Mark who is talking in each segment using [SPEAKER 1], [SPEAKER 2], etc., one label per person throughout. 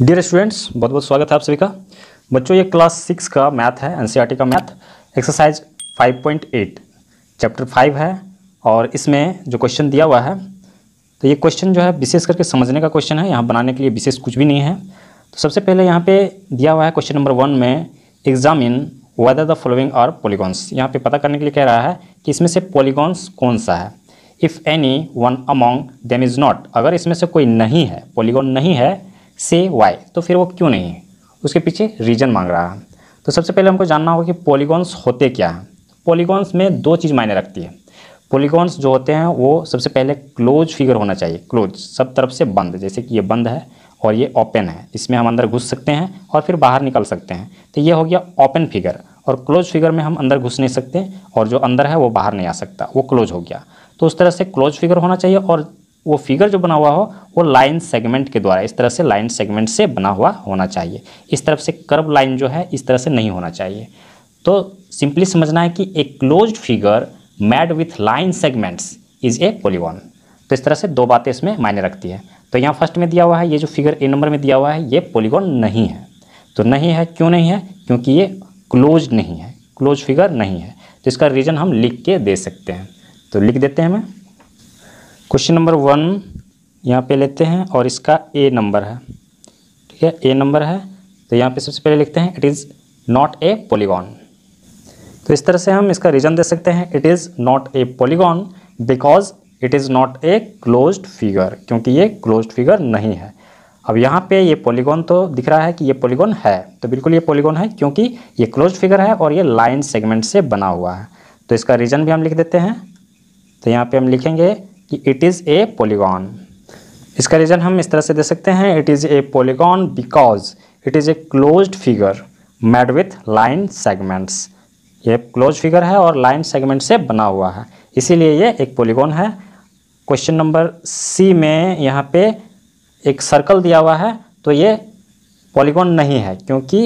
[SPEAKER 1] dear students बहुत बहुत स्वागत है आप सभी का बच्चों ये क्लास सिक्स का मैथ है एन e का मैथ एक्सरसाइज 5.8 चैप्टर फाइव है और इसमें जो क्वेश्चन दिया हुआ है तो ये क्वेश्चन जो है विशेष करके समझने का क्वेश्चन है यहाँ बनाने के लिए विशेष कुछ भी नहीं है तो सबसे पहले यहाँ पे दिया हुआ है क्वेश्चन नंबर वन में examine whether the following are polygons यहाँ पे पता करने के लिए कह रहा है कि इसमें से पॉलीगॉन्स कौन सा है if any one among them is not अगर इसमें से कोई नहीं है पॉलीगॉन नहीं है से वाई तो फिर वो क्यों नहीं है उसके पीछे रीजन मांग रहा है तो सबसे पहले हमको जानना होगा कि पॉलीगॉन्स होते क्या हैं पॉलीगॉन्स में दो चीज़ मायने रखती है पॉलीगॉन्स जो होते हैं वो सबसे पहले क्लोज फिगर होना चाहिए क्लोज सब तरफ से बंद जैसे कि ये बंद है और ये ओपन है इसमें हम अंदर घुस सकते हैं और फिर बाहर निकल सकते हैं तो ये हो गया ओपन फिगर और क्लोज फिगर में हम अंदर घुस नहीं सकते और जो अंदर है वो बाहर नहीं आ सकता वो क्लोज हो गया तो उस तरह से क्लोज फिगर होना चाहिए और वो फिगर जो बना हुआ हो वो लाइन सेगमेंट के द्वारा इस तरह से लाइन सेगमेंट से बना हुआ होना चाहिए इस तरफ से कर्व लाइन जो है इस तरह से नहीं होना चाहिए तो सिंपली समझना है कि एक close figure made with line segments is a polygon तो इस तरह से दो बातें इसमें मायने रखती है तो यहाँ फर्स्ट में दिया हुआ है ये जो फिगर ए नंबर में दिया हुआ है ये पोलीगॉन नहीं है तो नहीं है क्यों नहीं है क्योंकि ये क्लोज नहीं है क्लोज फिगर नहीं है तो इसका रीज़न हम लिख के दे सकते हैं तो लिख देते हैं मैं क्वेश्चन नंबर वन यहाँ पे लेते हैं और इसका ए नंबर है ठीक है ए नंबर है तो यहाँ पे सबसे पहले लिखते हैं it is not a polygon तो इस तरह से हम इसका रीज़न दे सकते हैं it is not a polygon because it is not a closed figure क्योंकि ये क्लोज फिगर नहीं है अब यहाँ पे ये पॉलीगॉन तो दिख रहा है कि ये पॉलीगॉन है तो बिल्कुल ये पॉलीगॉन है क्योंकि ये क्लोज फिगर है और ये लाइन सेगमेंट से बना हुआ है तो इसका रीजन भी हम लिख देते हैं तो यहाँ पे हम लिखेंगे कि इट इज़ ए पॉलीगॉन इसका रीज़न हम इस तरह से दे सकते हैं it is a polygon because it is a closed figure made with line segments ये क्लोज फिगर है और लाइन सेगमेंट से बना हुआ है इसीलिए ये एक पॉलीगॉन है क्वेश्चन नंबर सी में यहाँ पे एक सर्कल दिया हुआ है तो ये पॉलीगॉन नहीं है क्योंकि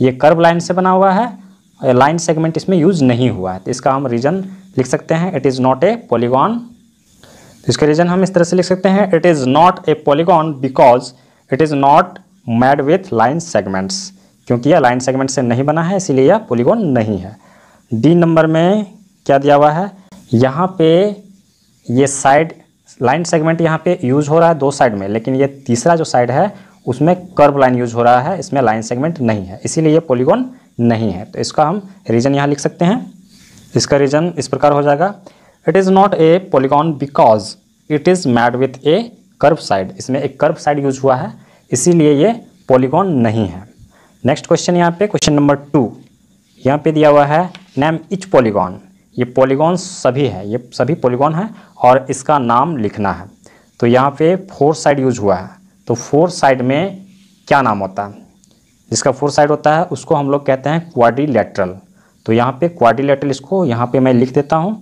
[SPEAKER 1] ये कर्व लाइन से बना हुआ है लाइन सेगमेंट इसमें यूज़ नहीं हुआ है तो इसका हम रीज़न लिख सकते हैं it is not a polygon इसका रीज़न हम इस तरह से लिख सकते हैं it is not a polygon because it is not made with line segments क्योंकि यह लाइन सेगमेंट से नहीं बना है इसीलिए यह पॉलीगॉन नहीं है डी नंबर में क्या दिया हुआ है यहाँ पे ये साइड लाइन सेगमेंट यहाँ पे यूज हो रहा है दो साइड में लेकिन ये तीसरा जो साइड है उसमें कर्व लाइन यूज हो रहा है इसमें लाइन सेगमेंट नहीं है इसीलिए ये पोलीगोन नहीं है तो इसका हम रीजन यहाँ लिख सकते हैं इसका रीजन इस प्रकार हो जाएगा it is not a polygon because it is made with a curve side इसमें एक कर्व साइड यूज हुआ है इसीलिए ये पॉलीगॉन नहीं है नेक्स्ट क्वेश्चन यहाँ पे क्वेश्चन नंबर टू यहाँ पे दिया हुआ है नेम इच पॉलीगॉन ये पॉलीगॉन सभी है ये सभी पॉलीगॉन है और इसका नाम लिखना है तो यहाँ पे फोर साइड यूज हुआ है तो फोर साइड में क्या नाम होता है जिसका फोर साइड होता है उसको हम लोग कहते हैं क्वाड्रीलेटरल तो यहाँ पे क्वाड्रीलेटरल इसको यहाँ पे मैं लिख देता हूँ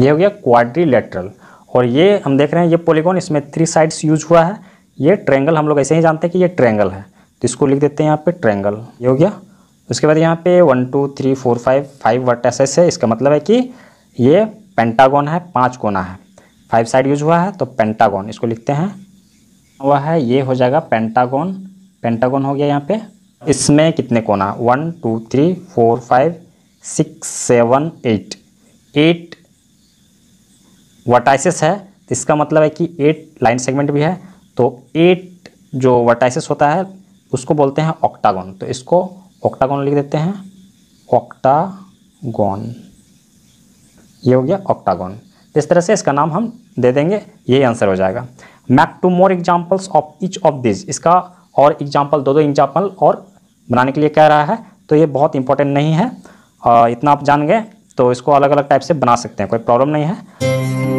[SPEAKER 1] ये हो गया क्वाड्री और ये हम देख रहे हैं ये पोलिकॉन इसमें थ्री साइड्स यूज हुआ है ये ट्रेंगल हम लोग ऐसे ही जानते हैं कि ये ट्रेंगल है तो इसको लिख देते हैं यहाँ पे ट्रेंगल ये हो गया उसके बाद यहाँ पे one two three four five five vertices है इसका मतलब है कि ये पेंटागॉन है पाँच कोना है फाइव साइड यूज हुआ है तो पेंटागॉन इसको लिखते हैं हुआ है ये हो जाएगा पेंटागॉन पेंटागॉन हो गया यहाँ पे इसमें कितने कोना one two three four five six seven eight eight vertices है तो इसका मतलब है कि एट लाइन सेगमेंट भी है तो एट जो वर्टाइसिस होता है उसको बोलते हैं ऑक्टागोन तो इसको ऑक्टागोन लिख देते हैं ऑक्टागोन ये हो गया ऑक्टागोन तो इस तरह से इसका नाम हम दे देंगे यही आंसर हो जाएगा map two more examples of each of this इसका और एग्जाम्पल दो दो एग्जाम्पल और बनाने के लिए कह रहा है तो ये बहुत इंपॉर्टेंट नहीं है इतना आप जान गए तो इसको अलग अलग टाइप से बना सकते हैं कोई प्रॉब्लम नहीं है